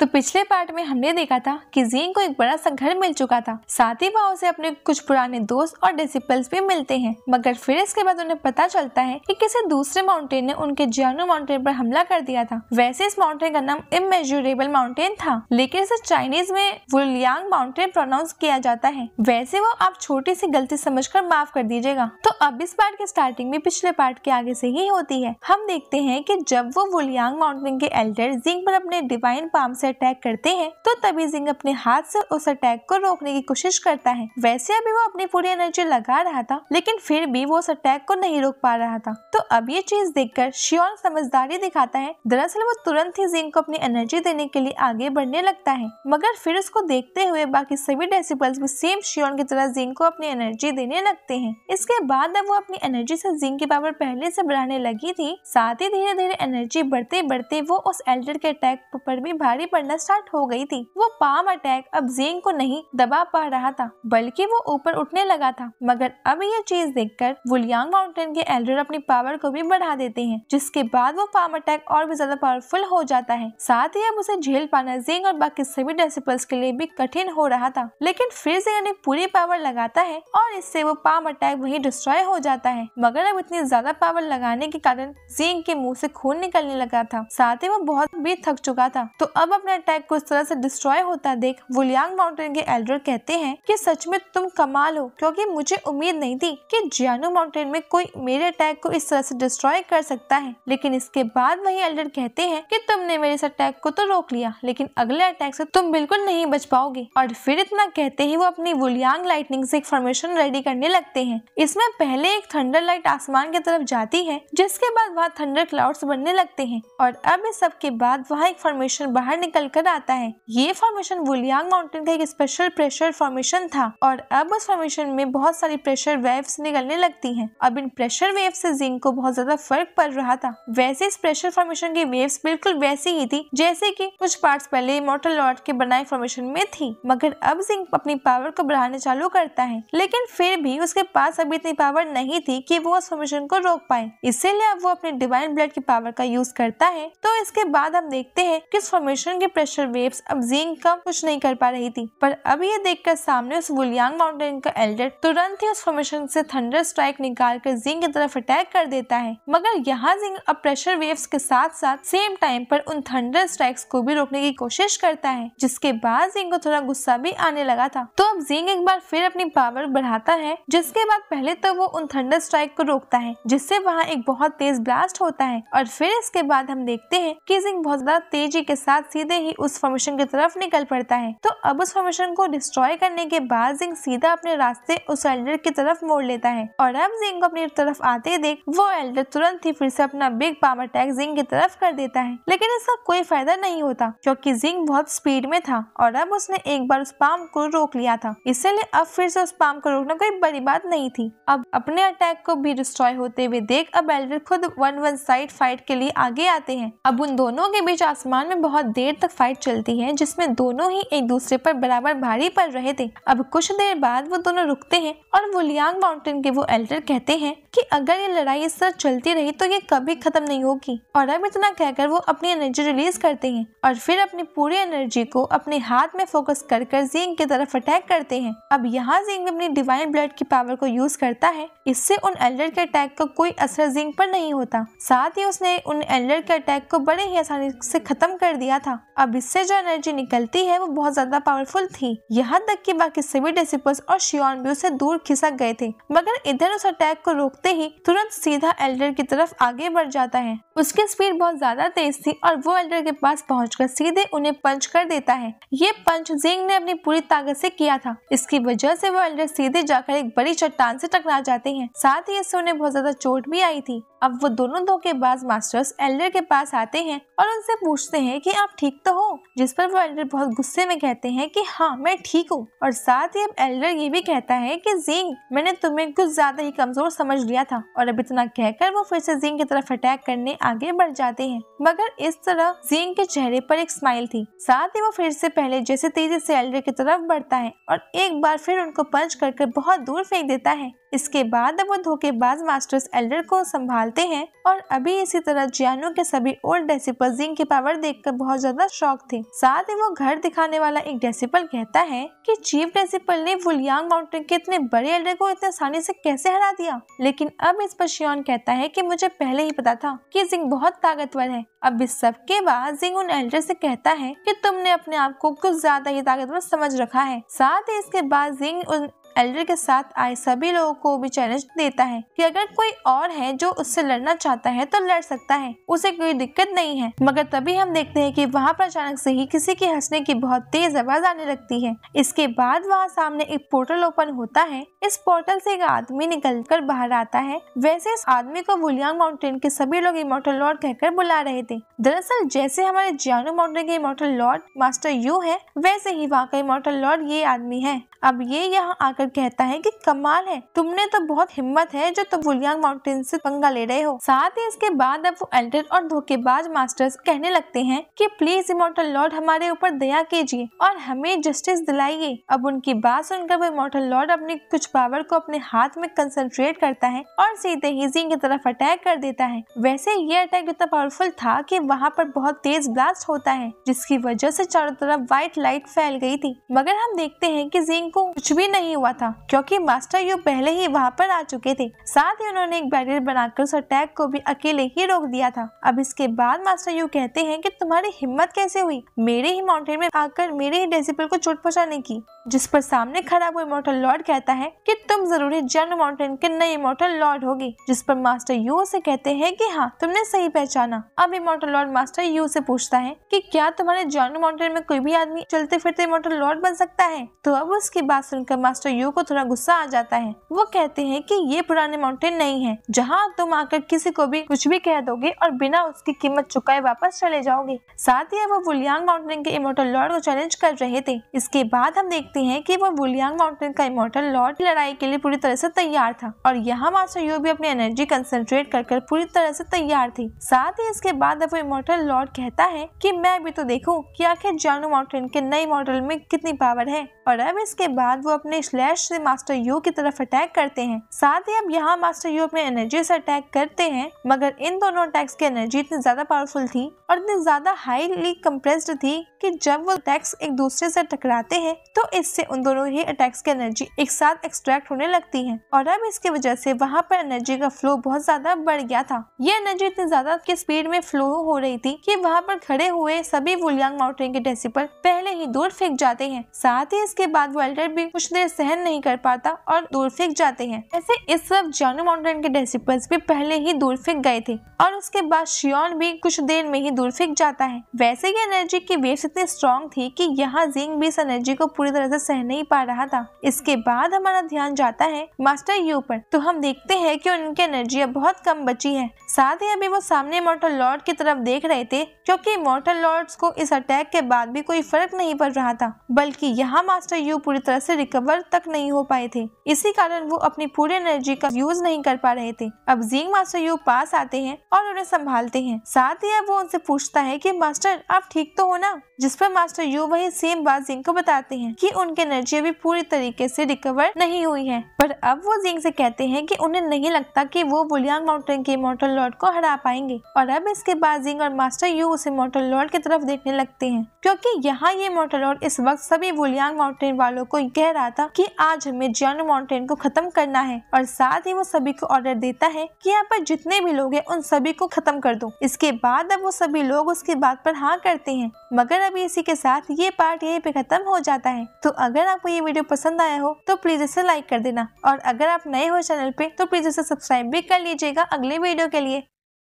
तो पिछले पार्ट में हमने देखा था कि जीन को एक बड़ा सा घर मिल चुका था साथ ही वहाँ उसे अपने कुछ पुराने दोस्त और डिसिपल्स भी मिलते हैं मगर फिर इसके बाद उन्हें पता चलता है कि किसी दूसरे माउंटेन ने उनके जियानो माउंटेन पर हमला कर दिया था वैसे इस माउंटेन का नाम इमेजरेबल माउंटेन था लेकिन इसे चाइनीज में वुलियांग माउंटेन प्रोनाउंस किया जाता है वैसे वो आप छोटी सी गलती समझ कर माफ कर दीजिएगा तो अब इस पार्ट के स्टार्टिंग में पिछले पार्ट के आगे से ही होती है हम देखते हैं की जब वो वुलियांग माउंटेन के एल्डर जिंग पर अपने डिवाइन पाम ऐसी उसे अटैक करते हैं तो तभी जिंग अपने हाथ से उस अटैक को रोकने की कोशिश करता है वैसे अभी वो अपनी पूरी एनर्जी लगा रहा था लेकिन फिर भी वो उस अटैक को नहीं रोक पा रहा था तो अब ये चीज देख कर समझदारी दिखाता है दरअसल वो तुरंत ही जिंग को अपनी एनर्जी देने के लिए आगे बढ़ने लगता है मगर फिर उसको देखते हुए बाकी सभी डेसिपल्स भी सेम श्योन की तरह जिंग को अपनी एनर्जी देने लगते हैं इसके बाद अब वो अपनी एनर्जी से जिंग की पावर पहले से बढ़ाने लगी थी साथ ही धीरे धीरे एनर्जी बढ़ते बढ़ते वो उस एल्डर के अटैक पर भी भारी पड़ना स्टार्ट हो गई थी वो पाम अटैक अब जेंग को नहीं दबा पा रहा था बल्कि वो ऊपर उठने लगा था मगर अब यह चीज देखकर वुलियांग माउंटेन के एल्डर अपनी पावर को भी बढ़ा देते हैं जिसके बाद वो पाम अटैक और भी ज्यादा पावरफुल हो जाता है साथ ही अब उसे झेल पाना जेंग और बाकी सभी डिसिपल्स के लिए भी कठिन हो रहा था लेकिन फिर से अपनी पूरी पावर लगाता है और इससे वो पाम अटैक वही डिस्ट्रॉय हो जाता है मगर अब इतनी ज्यादा पावर लगाने के कारण जेंग के मुंह से खून निकलने लगा था साथ ही वो बहुत भी थक चुका था तो अब अपने अटैक को इस तरह से डिस्ट्रॉय होता देख वुलियांग माउंटेन के एल्डर कहते हैं कि सच में तुम कमाल हो क्योंकि मुझे उम्मीद नहीं थी कि जियानू माउंटेन में कोई मेरे अटैक को इस तरह से डिस्ट्रॉय कर सकता है लेकिन इसके बाद वही एल्डर कहते हैं कि तुमने मेरे इस अटैक को तो रोक लिया लेकिन अगले अटैक से तुम बिल्कुल नहीं बच पाओगे और फिर इतना कहते ही वो अपनी वुलियांग लाइटनिंग से एक फॉर्मेशन रेडी करने लगते है इसमें पहले एक थंडर लाइट आसमान की तरफ जाती है जिसके बाद वहाँ थंडर क्लाउड्स बनने लगते हैं और अब इस सब के बाद वहाँ एक फॉर्मेशन बाहर निकल निकल कर आता है ये फॉर्मेशन वुलियांग माउंटेन का एक स्पेशल प्रेशर फॉर्मेशन था और अब उस फॉर्मेशन में बहुत सारी प्रेशर वेव्स निकलने लगती हैं। अब इन प्रेशर वेव से जिंक को बहुत ज्यादा फर्क पड़ रहा था वैसे इस प्रेशर फॉर्मेशन की वेव्स बिल्कुल वैसी ही थी जैसे की कुछ पार्ट पहले मोटर लॉर्ड के बनाए फॉर्मेशन में थी मगर अब जिंक अपनी पावर को बढ़ाने चालू करता है लेकिन फिर भी उसके पास अभी इतनी पावर नहीं थी की वो उस फॉर्मेशन को रोक पाए इसीलिए अब वो अपने डिवाइन ब्लड की पावर का यूज करता है तो इसके बाद हम देखते हैं इस फॉर्मेशन की के प्रेशर वेव्स अब जिंग का कुछ नहीं कर पा रही थी पर अब ये देखकर सामने उस वुलियांग माउंटेन का एल्डर तुरंत ही उस फॉर्मेशन से थंडर स्ट्राइक निकाल कर जिंग की तरफ अटैक कर देता है मगर यहाँ जिंग अब प्रेशर वेव्स के साथ साथ सेम टाइम पर उन थंडर स्ट्राइक्स को भी रोकने की कोशिश करता है जिसके बाद जिंग को थोड़ा गुस्सा भी आने लगा था तो अब जिंग एक बार फिर अपनी पावर बढ़ाता है जिसके बाद पहले तो वो उन थंडर स्ट्राइक को रोकता है जिससे वहाँ एक बहुत तेज ब्लास्ट होता है और फिर इसके बाद हम देखते हैं कि जिंग बहुत ज्यादा तेजी के साथ सीधे से ही उस फॉर्मेशन की तरफ निकल पड़ता है तो अब उस फॉर्मेशन को डिस्ट्रॉय करने के बाद जिंग सीधा अपने रास्ते उस एल्डर की तरफ मोड़ लेता है और अब जिंग को अपनी तरफ आते देख वो एल्डर तुरंत ही फिर से अपना बिग पावर अटैक जिंग की तरफ कर देता है लेकिन इसका कोई फायदा नहीं होता क्योंकि जिंग बहुत स्पीड में था और अब उसने एक बार उस पाम को रोक लिया था इसलिए अब फिर से उस पाम को रोकना कोई बड़ी बात नहीं थी अब अपने अटैक को भी डिस्ट्रॉय होते हुए देख अब एल्डर खुद वन वन साइड फाइट के लिए आगे आते हैं अब उन दोनों के बीच आसमान में बहुत देर तक तक फाइट चलती है जिसमें दोनों ही एक दूसरे पर बराबर भारी पड़ रहे थे अब कुछ देर बाद वो दोनों रुकते हैं और वो लियांग माउंटेन के वो एल्डर कहते हैं कि अगर ये लड़ाई इस तरह चलती रही तो ये कभी खत्म नहीं होगी और अब इतना कहकर वो अपनी एनर्जी रिलीज करते हैं और फिर अपनी पूरी एनर्जी को अपने हाथ में फोकस कर कर जिंग की तरफ अटैक करते हैं अब यहाँ जिंग अपनी डिवाइन ब्लड की पावर को यूज करता है इससे उन एल्डर के अटैक का कोई असर जिंग पर नहीं होता साथ ही उसने उन एल्डर के अटैक को बड़े ही आसानी से खत्म कर दिया था अब इससे जो एनर्जी निकलती है वो बहुत ज्यादा पावरफुल थी यहाँ तक कि बाकी सभी डेसिपस और शियोन भी उसे दूर खिसक गए थे मगर इधर उस अटैक को रोकते ही तुरंत सीधा एल्डर की तरफ आगे बढ़ जाता है उसकी स्पीड बहुत ज्यादा तेज थी और वो एल्डर के पास पहुँच सीधे उन्हें पंच कर देता है ये पंच जिंग ने अपनी पूरी ताकत ऐसी किया था इसकी वजह से वो एल्डर सीधे जाकर एक बड़ी चट्टान से टकरा जाते हैं साथ ही इससे उन्हें बहुत ज्यादा चोट भी आई थी अब वो दोनों धोखेबाज मास्टर्स एल्डर के पास आते हैं और उनसे पूछते हैं कि आप ठीक तो हो जिस पर वो एल्डर बहुत गुस्से में कहते हैं कि हाँ मैं ठीक हूँ और साथ ही अब एल्डर ये भी कहता है कि जिंग मैंने तुम्हें कुछ ज्यादा ही कमजोर समझ लिया था और अब इतना कहकर वो फिर से जिंग की तरफ अटैक करने आगे बढ़ जाते हैं मगर इस तरह जिंग के चेहरे पर एक स्माइल थी साथ ही वो फिर से पहले जैसे तेजी से एल्डर की तरफ बढ़ता है और एक बार फिर उनको पंच कर बहुत दूर फेंक देता है इसके बाद वो धोखेबाज मास्टर्स एल्डर को संभालते हैं और अभी इसी तरह जियानो के सभी ओल्ड डेसिपल जिंक की पावर देखकर बहुत ज्यादा शौक थे साथ ही वो घर दिखाने वाला एक डेसिपल कहता है कि चीफ डेसिपल ने वुलियांग माउंटेन के इतने बड़े एल्डर को इतने आसानी से कैसे हरा दिया लेकिन अब इस पर शियन कहता है कि मुझे पहले ही पता था कि जिंग बहुत ताकतवर है अब इस सब के बाद जिंग उन एल्डर से कहता है कि तुमने अपने आप को कुछ ज्यादा ही ताकतवर समझ रखा है साथ ही इसके बाद जिंग उन एल्डर के साथ आए सभी लोगों को भी चैलेंज देता है कि अगर कोई और है जो उससे लड़ना चाहता है तो लड़ सकता है उसे कोई दिक्कत नहीं है मगर तभी हम देखते हैं कि वहाँ पर अचानक से ही किसी के हंसने की बहुत तेज आवाज आने लगती है इसके बाद वहाँ सामने एक पोर्टल ओपन होता है इस पोर्टल से एक आदमी निकल कर बाहर आता है वैसे इस आदमी को वुलियांग माउंटेन के सभी लोग इमोटल लॉर्ड कहकर बुला रहे थे दरअसल जैसे हमारे जियानो माउंटेन के इमोटल लॉर्ड मास्टर यू है वैसे ही वहाँ का इमोटल लॉर्ड ये आदमी है अब ये यहाँ आकर फिर कहता है कि कमाल है तुमने तो बहुत हिम्मत है जो तुम वुलियांग माउंटेन से पंगा ले रहे हो साथ ही इसके बाद अब वो एल्डर और धोखेबाज मास्टर्स कहने लगते हैं कि प्लीज इमोटल लॉर्ड हमारे ऊपर दया कीजिए और हमें जस्टिस दिलाइए अब उनकी बात सुनकर वो इमोटल लॉर्ड अपने कुछ पावर को अपने हाथ में कंसेंट्रेट करता है और सीधे ही जिंग की तरफ अटैक कर देता है वैसे ये अटैक इतना पावरफुल था की वहाँ पर बहुत तेज ब्लास्ट होता है जिसकी वजह से चारों तरफ व्हाइट लाइट फैल गई थी मगर हम देखते हैं कि जिंग को कुछ भी नहीं हुआ था क्योंकि मास्टर यू पहले ही वहाँ पर आ चुके थे साथ ही उन्होंने एक बैरियर बनाकर उस अटैक को भी अकेले ही रोक दिया था अब इसके बाद मास्टर यू कहते हैं कि तुम्हारी हिम्मत कैसे हुई मेरे ही माउंटेन में आकर मेरे ही डेसिपल को चोट पहुँचाने की जिस पर सामने खड़ा वो इमोटल लॉर्ड कहता है कि तुम जरूरी जन माउंटेन के नए इमोटल लॉर्ड होगी जिस पर मास्टर यू से कहते हैं कि हाँ तुमने सही पहचाना अब इमोटल लॉर्ड मास्टर यू से पूछता है कि क्या तुम्हारे जन माउंटेन में कोई भी आदमी चलते फिरते इमोटल लॉर्ड बन सकता है तो अब उसकी बात सुनकर मास्टर यू को थोड़ा गुस्सा आ जाता है वो कहते हैं की ये पुराने माउंटेन नहीं है जहाँ तुम आकर किसी को भी कुछ भी कह दोगे और बिना उसकी कीमत चुकाए वापस चले जाओगे साथ ही वो वुलियांग माउंटेन के इमोटल लॉर्ड को चैलेंज कर रहे थे इसके बाद हम देखते सकते हैं कि वो बुलियांग माउंटेन का इमोटल लॉर्ड लड़ाई के लिए पूरी तरह से तैयार था और यहाँ मास्टर यू भी अपनी एनर्जी कंसेंट्रेट कर कर पूरी तरह से तैयार थी साथ ही इसके बाद अब इमोटल लॉर्ड कहता है की मैं भी तो देखूँ की आखिर जानू माउंटेन के नए मॉडल में कितनी पावर है और अब इसके बाद वो अपने स्लैश से मास्टर यू की तरफ अटैक करते हैं साथ ही अब यहाँ मास्टर यू अपने एनर्जी से अटैक करते हैं मगर इन दोनों अटैक्स की एनर्जी इतनी ज्यादा पावरफुल थी और इतनी ज्यादा हाईली कंप्रेस्ड थी कि जब वो अटैक्स एक दूसरे से टकराते हैं तो इस इससे उन दोनों ही अटैक्स की एनर्जी एक साथ एक्सट्रैक्ट होने लगती है और अब इसकी वजह से वहाँ पर एनर्जी का फ्लो बहुत ज्यादा बढ़ गया था ये एनर्जी इतनी ज्यादा की स्पीड में फ्लो हो रही थी की वहाँ पर खड़े हुए सभी वुलियांग माउंटेन के डेसिपल पहले ही दूर फेंक जाते हैं साथ ही इसके बाद वेल्डर भी कुछ देर सहन नहीं कर पाता और दूर फेंक जाते हैं ऐसे इस वक्त जानू माउंटेन के डेसीपल्स भी पहले ही दूर फेंक गए थे और उसके बाद शियोन भी कुछ देर में ही दूर फेंक जाता है वैसे ही एनर्जी की वेव्स इतनी स्ट्रॉन्ग थी कि यहाँ जिंग भी इस एनर्जी को पूरी तरह से ज्यादा सह नहीं पा रहा था इसके बाद हमारा ध्यान जाता है मास्टर यू पर तो हम देखते हैं कि उनकी एनर्जी अब बहुत कम बची है साथ ही अभी वो सामने मोटर लॉर्ड की तरफ देख रहे थे क्योंकि मोटर लॉर्ड को इस अटैक के बाद भी कोई फर्क नहीं पड़ रहा था बल्कि यहाँ मास्टर यू पूरी तरह से रिकवर तक नहीं हो पाए थे इसी कारण वो अपनी पूरी एनर्जी का यूज नहीं कर पा रहे थे अब जींग मास्टर यू पास आते हैं और उन्हें संभालते हैं साथ ही अब वो उनसे पूछता है कि मास्टर आप ठीक तो हो ना जिस पर मास्टर यू वही सेम बात जिंग को बताते हैं कि उनकी एनर्जी अभी पूरी तरीके से रिकवर नहीं हुई है पर अब वो जिंग से कहते हैं कि उन्हें नहीं लगता कि वो बुलियांग माउंटेन के मोटर लॉर्ड को हरा पाएंगे और अब इसके बाद जिंग और मास्टर यू उसे मोटर लॉर्ड की तरफ देखने लगते है क्यूँकी यहाँ ये मोटर लॉर्ड इस वक्त सभी बुलियांग माउंटेन वालों को कह रहा था की आज हमें जियानो माउंटेन को खत्म करना है और साथ ही वो सभी को ऑर्डर देता है की यहाँ पर जितने भी लोग हैं उन सभी को खत्म कर दो इसके बाद अब वो सभी लोग उसकी बात पर हाँ करते हैं मगर अभी इसी के साथ ये पार्ट यहीं पे खत्म हो जाता है तो अगर आपको ये वीडियो पसंद आया हो तो प्लीज इसे लाइक कर देना और अगर आप नए हो चैनल पे तो प्लीज इसे सब्सक्राइब भी कर लीजिएगा अगले वीडियो के लिए